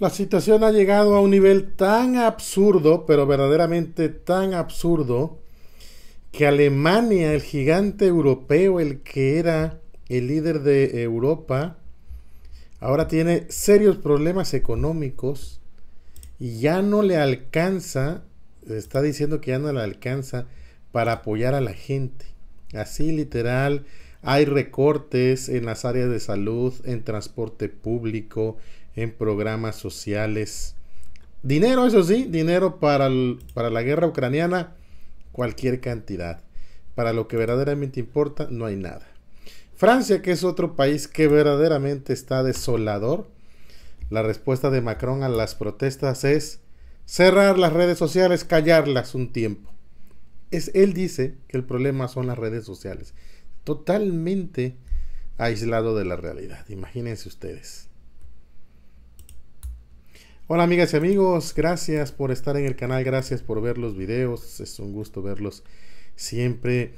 La situación ha llegado a un nivel tan absurdo, pero verdaderamente tan absurdo, que Alemania, el gigante europeo, el que era el líder de Europa, ahora tiene serios problemas económicos y ya no le alcanza, está diciendo que ya no le alcanza para apoyar a la gente. Así literal, hay recortes en las áreas de salud, en transporte público, en programas sociales. Dinero, eso sí, dinero para, la guerra ucraniana, cualquier cantidad. Para lo que verdaderamente importa, no hay nada. Francia, que es otro país que verdaderamente está desolador, la respuesta de Macron a las protestas es cerrar las redes sociales, callarlas un tiempo. Es, él dice que el problema son las redes sociales, totalmente aislado de la realidad, imagínense ustedes. Hola amigas y amigos, gracias por estar en el canal, gracias por ver los videos, es un gusto verlos siempre.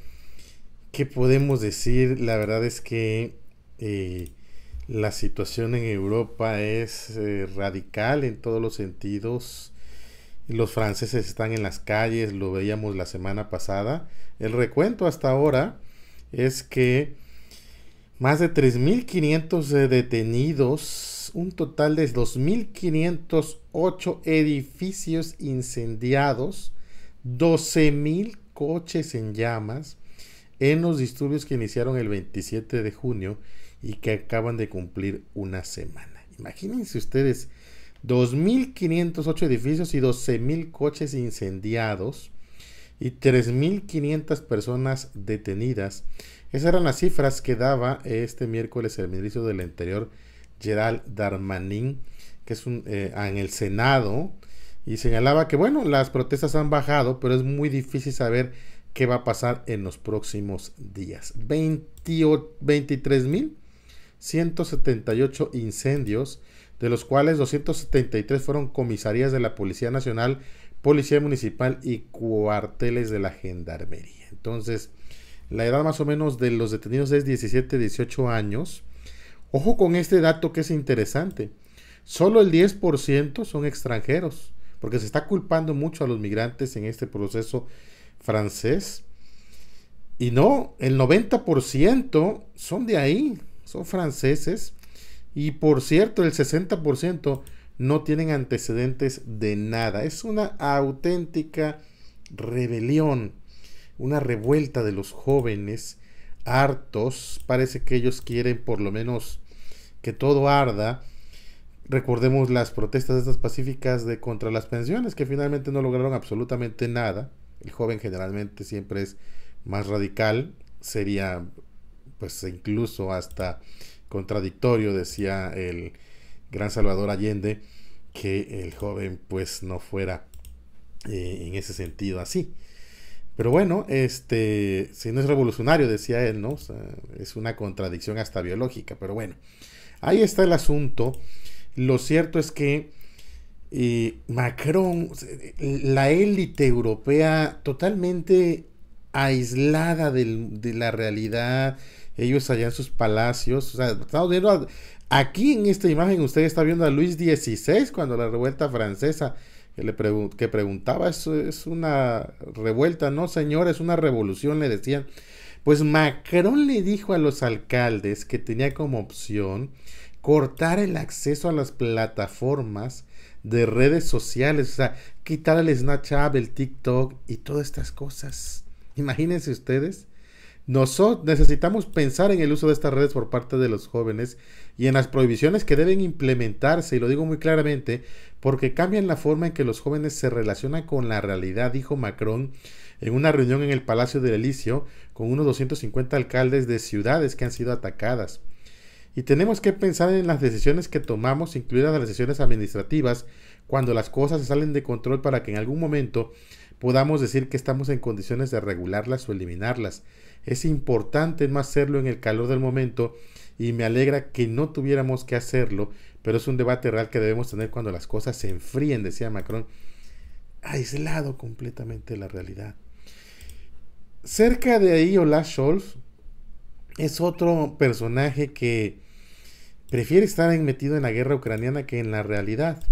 ¿Qué podemos decir? La verdad es que eh, la situación en Europa es eh, radical en todos los sentidos. Los franceses están en las calles, lo veíamos la semana pasada. El recuento hasta ahora es que más de 3.500 eh, detenidos un total de 2.508 edificios incendiados, 12.000 coches en llamas en los disturbios que iniciaron el 27 de junio y que acaban de cumplir una semana. Imagínense ustedes, 2.508 edificios y 12.000 coches incendiados y 3.500 personas detenidas. Esas eran las cifras que daba este miércoles el ministro del Interior Gerald Darmanin, que es un, eh, en el Senado, y señalaba que, bueno, las protestas han bajado, pero es muy difícil saber qué va a pasar en los próximos días. 23.178 incendios, de los cuales 273 fueron comisarías de la Policía Nacional, Policía Municipal y cuarteles de la Gendarmería. Entonces, la edad más o menos de los detenidos es 17, 18 años. Ojo con este dato que es interesante. Solo el 10% son extranjeros, porque se está culpando mucho a los migrantes en este proceso francés. Y no, el 90% son de ahí, son franceses. Y por cierto, el 60% no tienen antecedentes de nada. Es una auténtica rebelión, una revuelta de los jóvenes hartos. Parece que ellos quieren por lo menos que todo arda. Recordemos las protestas estas pacíficas de contra las pensiones, que finalmente no lograron absolutamente nada. El joven generalmente siempre es más radical, sería pues incluso hasta contradictorio, decía el gran Salvador Allende, que el joven pues no fuera eh, en ese sentido así. Pero bueno, este, si no es revolucionario, decía él, ¿no? es una contradicción hasta biológica, pero bueno, ahí está el asunto. Lo cierto es que eh, Macron, la élite europea totalmente aislada de la realidad, ellos allá en sus palacios, o sea, estamos viendo aquí en esta imagen usted está viendo a Luis XVI cuando la revuelta francesa que, le preguntaba, eso es una revuelta, no señor, es una revolución, le decían. Pues Macron le dijo a los alcaldes que tenía como opción cortar el acceso a las plataformas de redes sociales, o sea, quitar el Snapchat, el TikTok y todas estas cosas. Imagínense ustedes. Nosotros necesitamos pensar en el uso de estas redes por parte de los jóvenes y en las prohibiciones que deben implementarse, y lo digo muy claramente, porque cambian la forma en que los jóvenes se relacionan con la realidad, dijo Macron en una reunión en el Palacio del Elicio con unos 250 alcaldes de ciudades que han sido atacadas. Y tenemos que pensar en las decisiones que tomamos, incluidas las decisiones administrativas, cuando las cosas se salen de control para que en algún momento podamos decir que estamos en condiciones de regularlas o eliminarlas. Es importante no hacerlo en el calor del momento y me alegra que no tuviéramos que hacerlo, pero es un debate real que debemos tener cuando las cosas se enfríen, decía Macron, aislado completamente de la realidad. Cerca de ahí, Olaf Scholz es otro personaje que prefiere estar metido en la guerra ucraniana que en la realidad.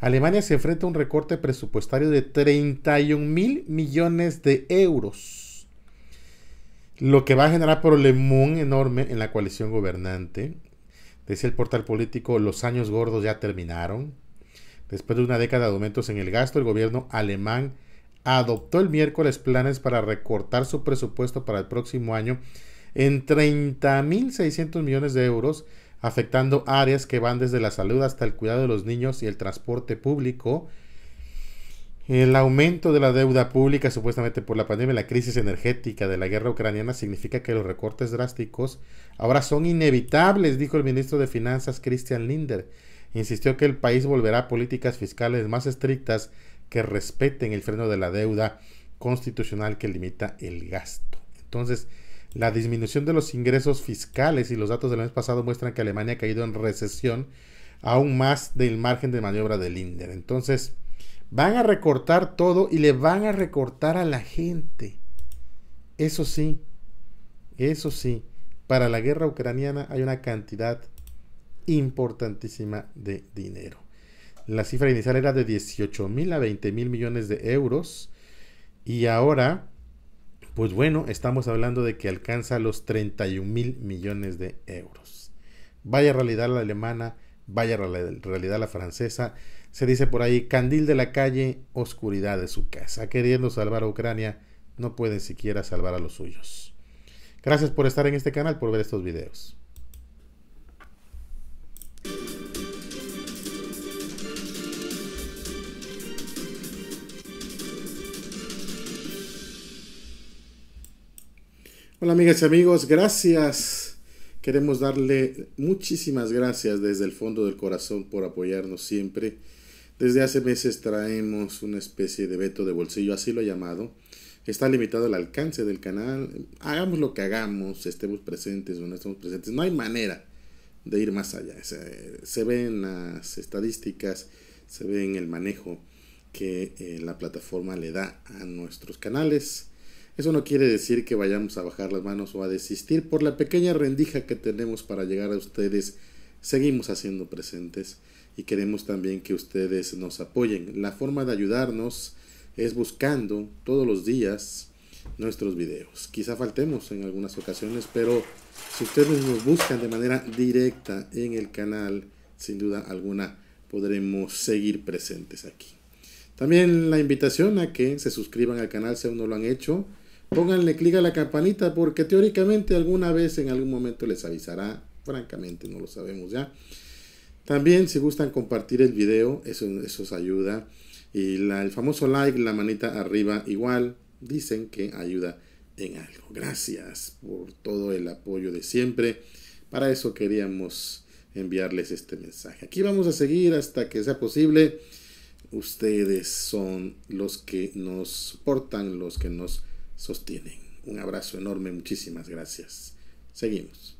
Alemania se enfrenta a un recorte presupuestario de 31 mil millones de euros lo que va a generar problemón enorme en la coalición gobernante. Decía el portal político, los años gordos ya terminaron. Después de una década de aumentos en el gasto, el gobierno alemán adoptó el miércoles planes para recortar su presupuesto para el próximo año en 30.600 millones de euros, afectando áreas que van desde la salud hasta el cuidado de los niños y el transporte público, el aumento de la deuda pública supuestamente por la pandemia, la crisis energética de la guerra ucraniana significa que los recortes drásticos ahora son inevitables, dijo el ministro de Finanzas Christian Linder. Insistió que el país volverá a políticas fiscales más estrictas que respeten el freno de la deuda constitucional que limita el gasto. Entonces, la disminución de los ingresos fiscales y los datos del mes pasado muestran que Alemania ha caído en recesión aún más del margen de maniobra de Linder. Entonces, Van a recortar todo y le van a recortar a la gente. Eso sí, eso sí, para la guerra ucraniana hay una cantidad importantísima de dinero. La cifra inicial era de 18 mil a 20 mil millones de euros y ahora, pues bueno, estamos hablando de que alcanza los 31 mil millones de euros. Vaya realidad la alemana Vaya realidad la francesa. Se dice por ahí, candil de la calle, oscuridad de su casa. Queriendo salvar a Ucrania, no pueden siquiera salvar a los suyos. Gracias por estar en este canal, por ver estos videos. Hola amigas y amigos, gracias Queremos darle muchísimas gracias desde el fondo del corazón por apoyarnos siempre. Desde hace meses traemos una especie de veto de bolsillo, así lo he llamado. Está limitado el alcance del canal. Hagamos lo que hagamos, estemos presentes o no estemos presentes. No hay manera de ir más allá. Se, ven las estadísticas, se ven el manejo que eh, la plataforma le da a nuestros canales. Eso no quiere decir que vayamos a bajar las manos o a desistir. Por la pequeña rendija que tenemos para llegar a ustedes, seguimos haciendo presentes y queremos también que ustedes nos apoyen. La forma de ayudarnos es buscando todos los días nuestros videos. Quizá faltemos en algunas ocasiones, pero si ustedes nos buscan de manera directa en el canal, sin duda alguna podremos seguir presentes aquí. También la invitación a que se suscriban al canal si aún no lo han hecho Pónganle clic a la campanita porque teóricamente alguna vez en algún momento les avisará. Francamente no lo sabemos ya. También si gustan compartir el video, eso, eso ayuda. Y el famoso like, la manita arriba igual, dicen que ayuda en algo. Gracias por todo el apoyo de siempre. Para eso queríamos enviarles este mensaje. Aquí vamos a seguir hasta que sea posible. Ustedes son los que nos portan, los que nos sostienen. Un abrazo enorme, muchísimas gracias. Seguimos.